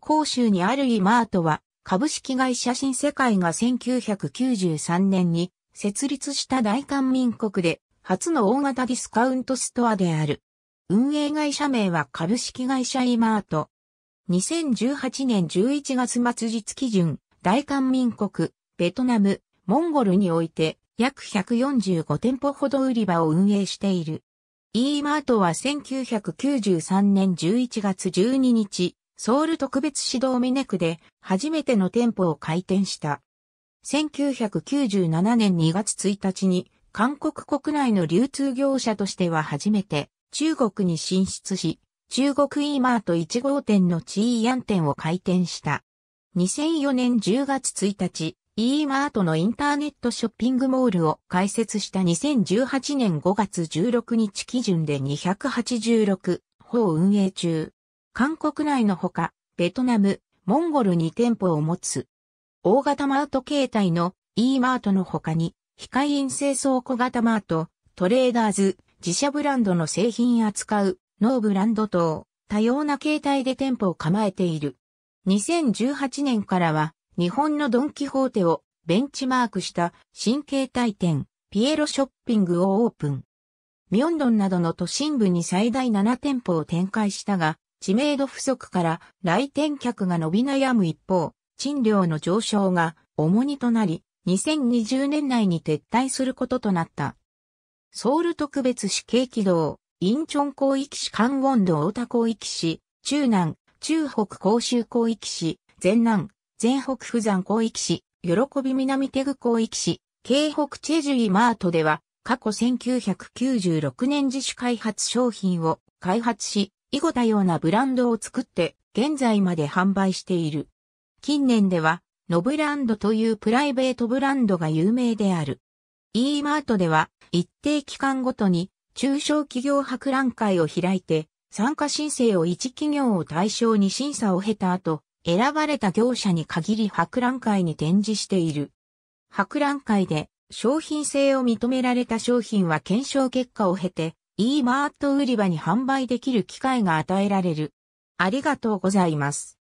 広州にあるイマートは、株式会社新世界が1993年に設立した大韓民国で初の大型ディスカウントストアである。運営会社名は株式会社イマート。2018年11月末日基準、大韓民国、ベトナム、モンゴルにおいて約145店舗ほど売り場を運営している。e マートは1993年11月12日、ソウル特別指導ミネクで初めての店舗を開店した。1997年2月1日に韓国国内の流通業者としては初めて中国に進出し、中国 e マート1号店のチーヤン店を開店した。2004年10月1日、e マートのインターネットショッピングモールを開設した2018年5月16日基準で286方運営中。韓国内のほか、ベトナム、モンゴルに店舗を持つ。大型マート形態の E マートの他に、非会員製倉庫型マート、トレーダーズ、自社ブランドの製品扱う、ノーブランド等、多様な形態で店舗を構えている。2018年からは、日本のドンキホーテをベンチマークした新形態店、ピエロショッピングをオープン。ミョンドンなどの都心部に最大7店舗を展開したが、知名度不足から来店客が伸び悩む一方、賃料の上昇が重荷となり、2020年内に撤退することとなった。ソウル特別市京軌道、インチョン広域市関温道大田広域市、中南、中北甲州広域市、全南、全北富山広域市、喜び南テグ広域市、京北チェジュイマートでは、過去1996年自主開発商品を開発し、以後多様なブランドを作って現在まで販売している。近年では、ノブランドというプライベートブランドが有名である。e マートでは、一定期間ごとに中小企業博覧会を開いて、参加申請を一企業を対象に審査を経た後、選ばれた業者に限り博覧会に展示している。博覧会で商品性を認められた商品は検証結果を経て e マート売り場に販売できる機会が与えられる。ありがとうございます。